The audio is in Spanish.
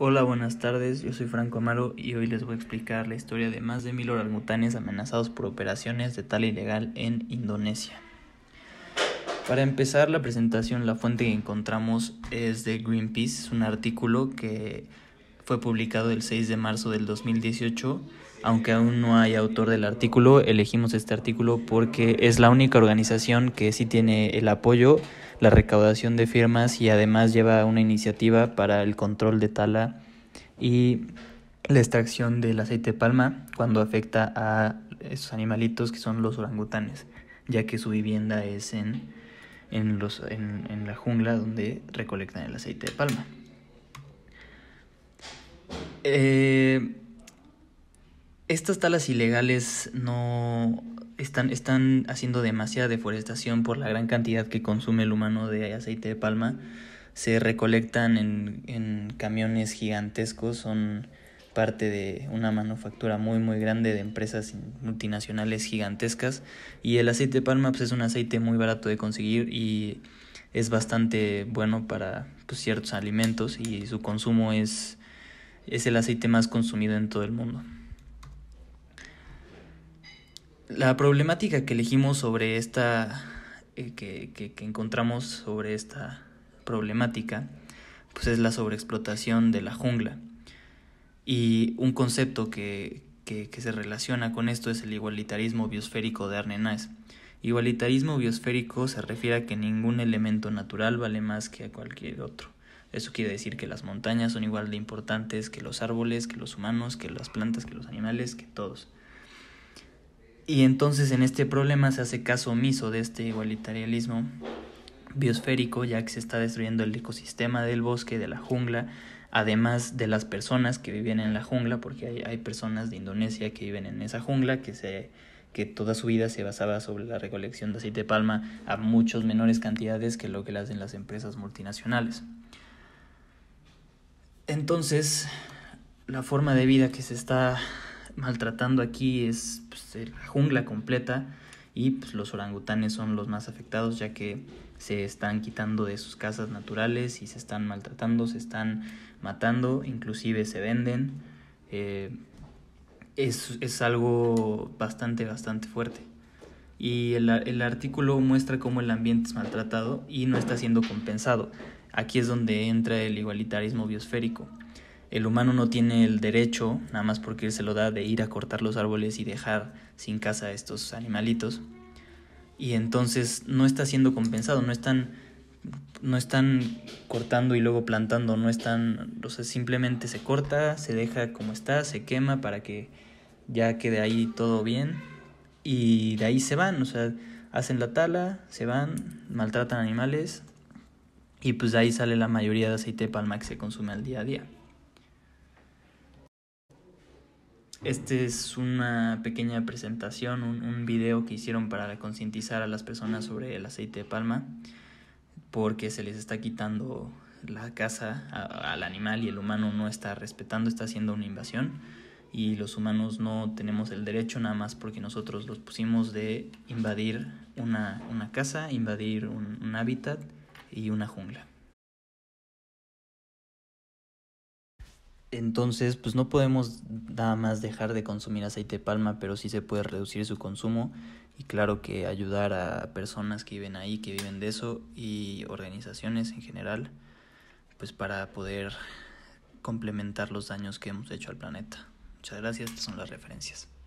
Hola, buenas tardes. Yo soy Franco Amaro y hoy les voy a explicar la historia de más de mil orangutanes amenazados por operaciones de tala ilegal en Indonesia. Para empezar la presentación, la fuente que encontramos es de Greenpeace, es un artículo que fue publicado el 6 de marzo del 2018. Aunque aún no hay autor del artículo, elegimos este artículo porque es la única organización que sí tiene el apoyo, la recaudación de firmas y además lleva una iniciativa para el control de tala y la extracción del aceite de palma cuando afecta a esos animalitos que son los orangutanes, ya que su vivienda es en, los, en la jungla donde recolectan el aceite de palma. Eh, estas talas ilegales no están, están haciendo demasiada deforestación por la gran cantidad que consume el humano de aceite de palma. Se recolectan en, camiones gigantescos, son parte de una manufactura muy muy grande de empresas multinacionales gigantescas y el aceite de palma pues, es un aceite muy barato de conseguir y es bastante bueno para pues, ciertos alimentos y su consumo es es el aceite más consumido en todo el mundo. La problemática que elegimos sobre esta, eh, que, encontramos sobre esta problemática, pues es la sobreexplotación de la jungla. Y un concepto que, se relaciona con esto es el igualitarismo biosférico de Arnenáez. Igualitarismo biosférico se refiere a que ningún elemento natural vale más que a cualquier otro. Eso quiere decir que las montañas son igual de importantes que los árboles, que los humanos, que las plantas, que los animales, que todos. Y entonces en este problema se hace caso omiso de este igualitarialismo biosférico, ya que se está destruyendo el ecosistema del bosque, de la jungla, además de las personas que viven en la jungla, porque hay, personas de Indonesia que viven en esa jungla, que, se, que toda su vida se basaba sobre la recolección de aceite de palma a muchas menores cantidades que lo que le hacen las empresas multinacionales. Entonces, la forma de vida que se está maltratando aquí es pues, la jungla completa y pues, los orangutanes son los más afectados ya que se están quitando de sus casas naturales y se están maltratando, se están matando, inclusive se venden. Eh, es, algo bastante, bastante fuerte. Y el, el, artículo muestra cómo el ambiente es maltratado y no está siendo compensado. Aquí es donde entra el igualitarismo biosférico. El humano no tiene el derecho, nada más porque él se lo da, de ir a cortar los árboles y dejar sin casa a estos animalitos. Y entonces no está siendo compensado, no están, no están cortando y luego plantando, no están, simplemente se corta, se deja como está, se quema para que ya quede ahí todo bien y de ahí se van, o sea, hacen la tala, se van, maltratan animales, y pues de ahí sale la mayoría de aceite de palma que se consume al día a día. Este es una pequeña presentación, un, un video que hicieron para concientizar a las personas sobre el aceite de palma, porque se les está quitando la casa al animal y el humano no está respetando, está haciendo una invasión y los humanos no tenemos el derecho nada más porque nosotros los pusimos de invadir una, casa, invadir un hábitat y una jungla. Entonces, pues no podemos nada más dejar de consumir aceite de palma, pero sí se puede reducir su consumo y claro que ayudar a personas que viven ahí, que viven de eso y organizaciones en general, pues para poder complementar los daños que hemos hecho al planeta. Muchas gracias, estas son las referencias.